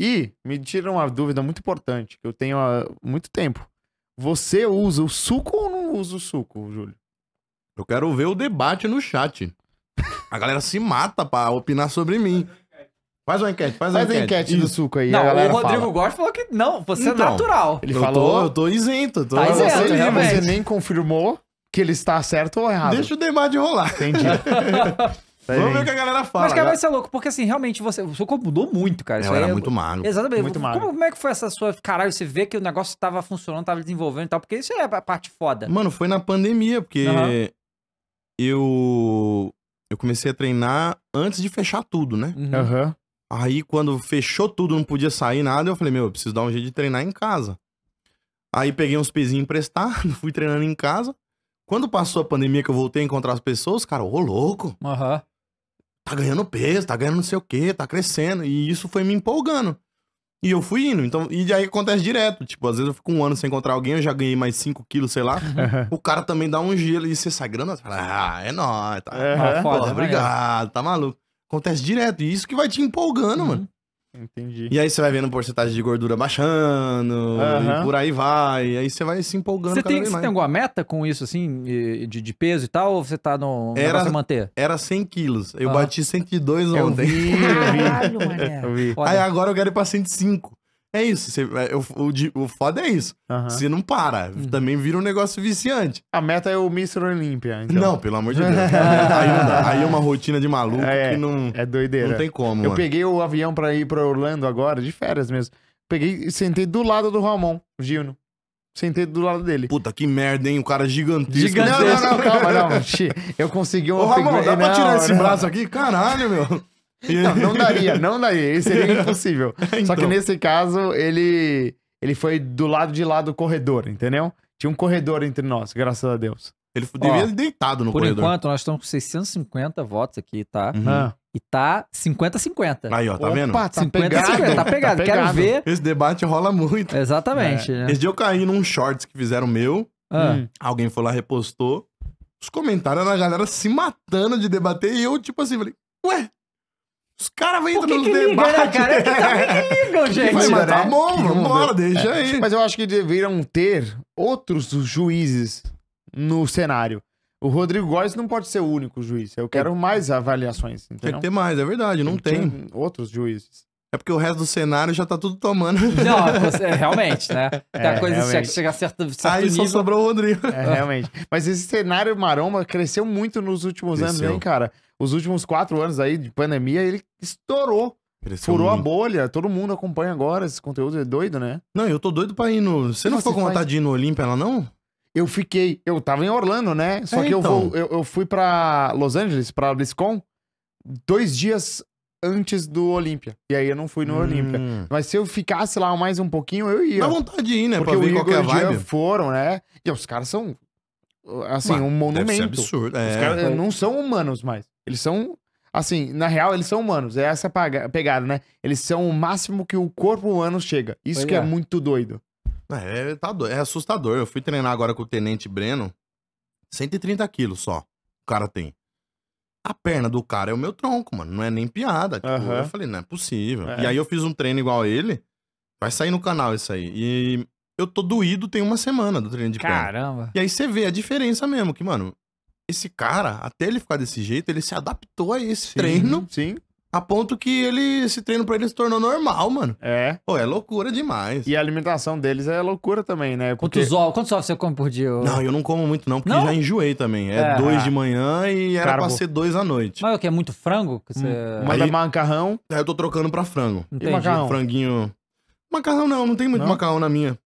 E me tira uma dúvida muito importante, que eu tenho há muito tempo. Você usa o suco ou não usa o suco, Júlio? Eu quero ver o debate no chat. A galera se mata pra opinar sobre mim. Faz uma enquete, faz, faz uma enquete. enquete do suco aí. Não, o Rodrigo fala. Gosta falou que não, você é então, é natural. Ele eu falou. Tô, eu tô isento. Tô... Tá isento você, você nem confirmou que ele está certo ou errado. Deixa o debate rolar. Entendi. Tá Vamos ver o que a galera fala. Mas, cara, né? vai ser é louco, porque assim, realmente, você, o seu corpo mudou muito, cara. Isso era é- muito magro. Exatamente. Muito como, magro. como é que foi essa sua. Caralho, você vê que o negócio tava funcionando, tava desenvolvendo e tal, porque isso é a parte foda. Mano, foi na pandemia, porque eu eu comecei a treinar antes de fechar tudo, né? Uhum. Aham. Aí quando fechou tudo, não podia sair nada, eu falei, meu, eu preciso dar um jeito de treinar em casa. Aí peguei uns pezinhos emprestados, fui treinando em casa. Quando passou a pandemia que eu voltei a encontrar as pessoas, cara, ô louco, Aham tá ganhando peso, tá ganhando não sei o quê, tá crescendo. E isso foi me empolgando. E eu fui indo. Então, e aí acontece direto. Tipo, às vezes eu fico um ano sem encontrar alguém, eu já ganhei mais 5 quilos, sei lá. o cara também dá um gelo e você sai grana, você fala, ah, é nóis, tá. É, Pô, é foda, obrigado, é. tá maluco. Acontece direto. E isso que vai te empolgando, uhum. mano. Entendi. E aí você vai vendo porcentagem de gordura baixando, uhum. e por aí vai. E aí você vai se empolgando você tem, Você mais. tem alguma meta com isso, assim, de, de peso e tal? Ou você tá no era, manter? Era 100 quilos. Eu ah. bati 102 ontem. Eu vi, eu vi. Caralho, mané. Aí agora eu quero ir pra 105. É isso. Você, eu, o, o foda é isso. Uhum. Você não para. Uhum. Também vira um negócio viciante. A meta é o Mr. Olímpia. Então. Não, pelo amor de Deus. aí, não dá. aí é uma rotina de maluco é, que não. É doideira. Não tem como. Eu mano. peguei o avião pra ir pra Orlando agora, de férias mesmo. Peguei e sentei do lado do Ramon, Gino. Sentei do lado dele. Puta, que merda, hein? O cara gigantesco. gigantesco. Não, não, não, calma, não. Eu consegui um... Ô, Ramon, dá pra tirar não, esse não. braço aqui? Caralho, meu. Não, não daria, não daria. Seria é. impossível. Então. Só que então. nesse caso, ele, ele foi do lado de lá do corredor, entendeu? Tinha um corredor entre nós, graças a Deus. Ele devia Ó, deitado no por corredor. Por enquanto, nós estamos com 650 votos aqui, tá? Uhum. Ah. E tá 50-50. Aí, ó, tá Opa, tá vendo? Tá 50, pegado, 50, tá pegado. Tá Quero pegado. ver. Esse debate rola muito. Exatamente. É. Né? Esse dia eu caí num shorts que fizeram meu. Ah. Hum. Alguém foi lá, repostou. Os comentários da galera se matando de debater. E eu, tipo assim, falei, ué, os caras vão entrar nos né, debates. Né, cara? É que também ligam, gente. Vai, mas tá bom, vambora, deixa aí. Mas eu acho que deveriam ter outros juízes no cenário. O Rodrigo Góes não pode ser o único juiz. Eu quero mais avaliações. Entendeu? Tem que ter mais, é verdade, não tem. tem. Outros juízes. É porque o resto do cenário já tá tudo tomando. Não, é é realmente, né? É, Até a coisa realmente. que chegar certo, certo Aí nível. só sobrou o Rodrigo. É, realmente. Mas esse cenário maromba cresceu muito nos últimos cresceu. anos, hein, cara? os últimos quatro anos aí de pandemia, ele estourou. Cresceu Furou muito. a bolha, todo mundo acompanha agora esse conteúdo, é doido, né? Não, eu tô doido pra ir no. Você não ficou com vontade faz... de ir no Olímpia lá, não? Eu fiquei. Eu tava em Orlando, né? É, Só é, que então. eu, vou, eu, eu, fui pra Los Angeles, pra BlizzCon, dois dias antes do Olímpia. E aí eu não fui no hum. Olímpia. Mas se eu ficasse lá mais um pouquinho, eu ia. Dá vontade de ir, né? Porque pra ver o Igor qualquer vibe. foram, né? E os caras são assim, um monumento. absurdo. É. Os caras não são humanos mais. Eles são. Assim, na real, eles são humanos. É essa pegada, né? Eles são o máximo que o corpo humano chega. Isso pois que é. é. muito doido. É, tá doido. é assustador. Eu fui treinar agora com o Tenente Breno. 130 quilos só. O cara tem. A perna do cara é o meu tronco, mano. Não é nem piada. Tipo, uhum. Eu falei, não é possível. É. E aí eu fiz um treino igual a ele. Vai sair no canal isso aí. E eu tô doído tem uma semana do treino de perna. Caramba. E aí você vê a diferença mesmo, que, mano, esse cara, até ele ficar desse jeito, ele se adaptou a esse sim, treino. Sim. A ponto que ele, esse treino pra ele se tornou normal, mano. É. Pô, é loucura demais. E a alimentação deles é loucura também, né? Porque... Quantos ovos, quantos ovos você come por dia? Não, eu não como muito não, porque não? já enjoei também. É, é dois de manhã e era Carbo. pra ser dois à noite. Mas é o que? É muito frango? Que hum, você... mas aí, macarrão... eu tô trocando pra frango. Entendi. E macarrão? Franguinho... Macarrão não, não tem muito não? macarrão na minha.